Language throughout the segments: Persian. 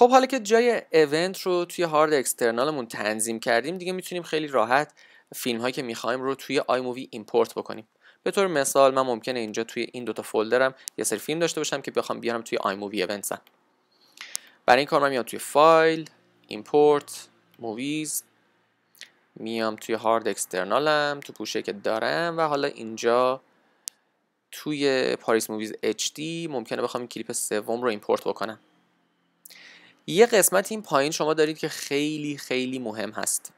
خب حالا که جای ایونت رو توی هارد اکسترنالمون تنظیم کردیم دیگه میتونیم خیلی راحت فیلم هایی که میخوایم رو توی آی مووی ایمپورت بکنیم به طور مثال من ممکنه اینجا توی این دوتا فولدرم یه سری فیلم داشته باشم که بخوام بیارم توی آی مووی ایونتسم برای این کار من میام توی فایل ایمپورت موویز میام توی هارد اکسترنالم تو پوشه که دارم و حالا اینجا توی پاریس موویز HD ممکنه بخوام این کلیپ سوم رو ایمپورت بکنم یه قسمت این پایین شما دارید که خیلی خیلی مهم هست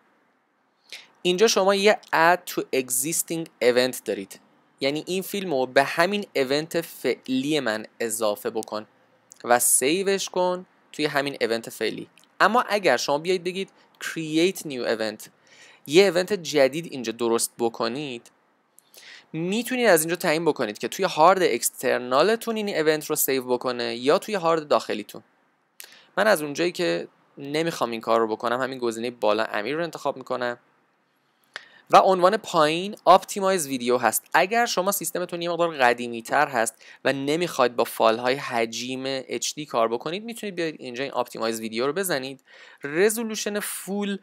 اینجا شما یه add to existing event دارید یعنی این فیلم رو به همین ایونت فعلی من اضافه بکن و سیوش کن توی همین ایونت فعلی اما اگر شما بیایید بگید create new event یه ایونت جدید اینجا درست بکنید میتونید از اینجا تعیین بکنید که توی هارد اکسترنالتون این ایونت رو سیو بکنه یا توی هارد داخلیتون من از اونجایی که نمیخوام این کار رو بکنم همین گزینه بالا امیر رو انتخاب میکنم و عنوان پایین آپتیمایز ویدیو هست اگر شما سیستمتون یه مقدار قدیمی تر هست و نمیخواید با فایل های حجیم HD کار بکنید میتونید بیاید اینجا این آپتیمایز ویدیو رو بزنید رزولوشن فول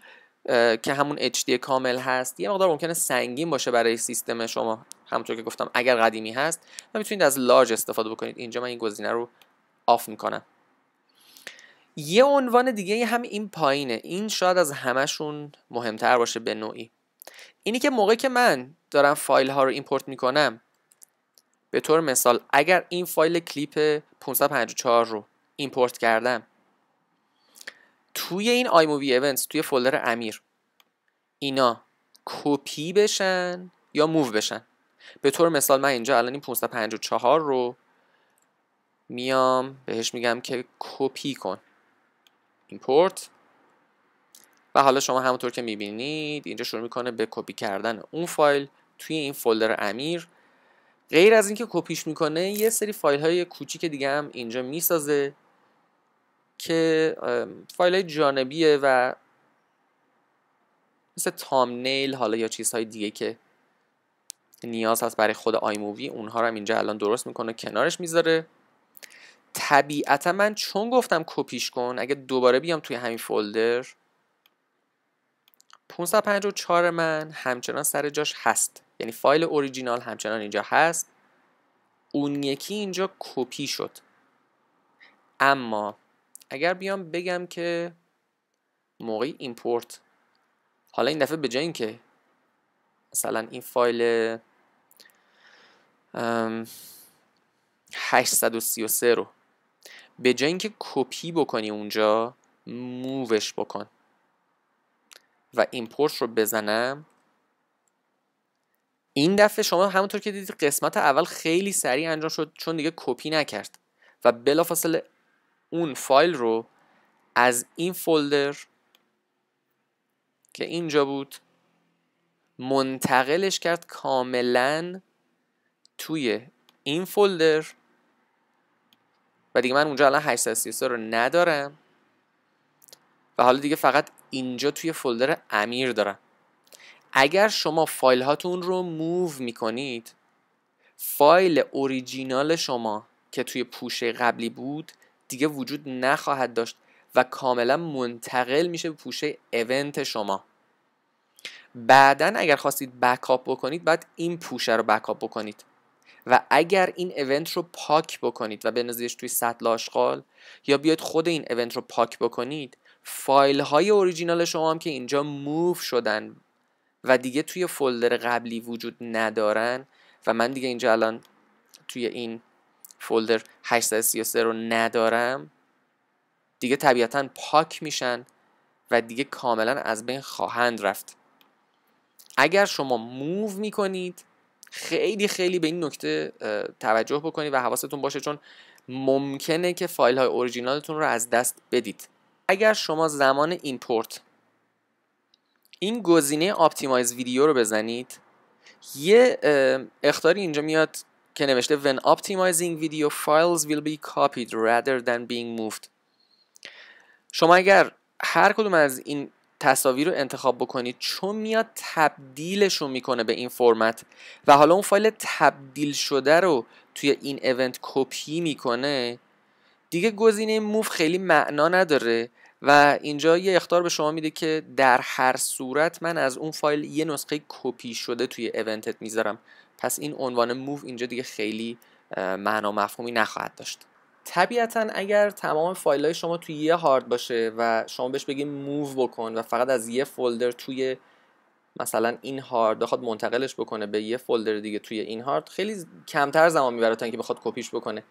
که همون HD کامل هست یه مقدار ممکنه سنگین باشه برای سیستم شما همونطور که گفتم اگر قدیمی هست و میتونید از لارج استفاده بکنید اینجا من این گزینه رو آف میکنم یه عنوان دیگه هم این پایینه این شاید از همهشون مهمتر باشه به نوعی اینی که موقعی که من دارم فایل ها رو ایمپورت میکنم به طور مثال اگر این فایل کلیپ 554 رو ایمپورت کردم توی این مووی Events توی فولدر امیر اینا کپی بشن یا موو بشن به طور مثال من اینجا الان این 554 رو میام بهش میگم که کپی کن ایمپورت و حالا شما همونطور که میبینید اینجا شروع میکنه به کپی کردن اون فایل توی این فولدر امیر غیر از اینکه کپیش میکنه یه سری فایل های کوچیک دیگه هم اینجا میسازه که فایل های جانبیه و مثل نیل حالا یا چیزهای دیگه که نیاز هست برای خود آی مووی اونها رو هم اینجا الان درست میکنه کنارش میذاره طبیعتا من چون گفتم کپیش کن اگه دوباره بیام توی همین فولدر 554 من همچنان سر جاش هست یعنی فایل اوریجینال همچنان اینجا هست اون یکی اینجا کپی شد اما اگر بیام بگم که موقعی ایمپورت حالا این دفعه به جای اینکه مثلا این فایل 833 رو به جای اینکه کپی بکنی اونجا مووش بکن و ایمپورت رو بزنم این دفعه شما همونطور که دیدید قسمت اول خیلی سریع انجام شد چون دیگه کپی نکرد و بلافاصله اون فایل رو از این فولدر که اینجا بود منتقلش کرد کاملا توی این فولدر دیگه من اونجا الان 833 رو ندارم و حالا دیگه فقط اینجا توی فولدر امیر دارم اگر شما فایل هاتون رو موو میکنید فایل اوریجینال شما که توی پوشه قبلی بود دیگه وجود نخواهد داشت و کاملا منتقل میشه به پوشه ایونت شما بعدا اگر خواستید بکاپ بکنید بعد این پوشه رو بکاپ بکنید و اگر این ایونت رو پاک بکنید و بنازیدش توی سطل آشغال یا بیاید خود این ایونت رو پاک بکنید فایل های اوریجینال شما هم که اینجا موو شدن و دیگه توی فولدر قبلی وجود ندارن و من دیگه اینجا الان توی این فولدر 833 رو ندارم دیگه طبیعتا پاک میشن و دیگه کاملا از بین خواهند رفت اگر شما موو میکنید خیلی خیلی به این نکته توجه بکنید و حواستون باشه چون ممکنه که فایل های اوریجینالتون رو از دست بدید اگر شما زمان ایمپورت این گزینه اپتیمایز ویدیو رو بزنید یه اختاری اینجا میاد که نوشته when optimizing video files will be copied rather than being moved شما اگر هر کدوم از این تصاویر رو انتخاب بکنید چون میاد تبدیلشون میکنه به این فرمت و حالا اون فایل تبدیل شده رو توی این ایونت کپی میکنه دیگه گزینه موف خیلی معنا نداره و اینجا یه اختار به شما میده که در هر صورت من از اون فایل یه نسخه کپی شده توی ایونتت میذارم پس این عنوان موف اینجا دیگه خیلی معنا مفهومی نخواهد داشت طبیعتا اگر تمام فایل های شما توی یه هارد باشه و شما بهش بگیم موو بکن و فقط از یه فولدر توی مثلا این هارد بخواد منتقلش بکنه به یه فولدر دیگه توی این هارد خیلی کمتر زمان میبره تا اینکه بخواد کپیش بکنه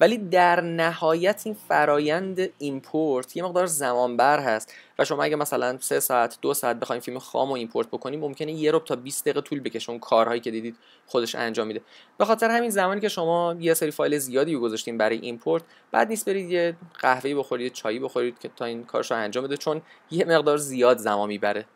ولی در نهایت این فرایند ایمپورت یه مقدار زمان بر هست و شما اگه مثلا 3 ساعت 2 ساعت بخوایم فیلم خام و ایمپورت بکنیم ممکنه یه رب تا 20 دقیقه طول بکشه اون کارهایی که دیدید خودش انجام میده به خاطر همین زمانی که شما یه سری فایل زیادی رو گذاشتین برای ایمپورت بعد نیست برید یه قهوه بخورید چای بخورید که تا این کارش انجام بده چون یه مقدار زیاد زمان میبره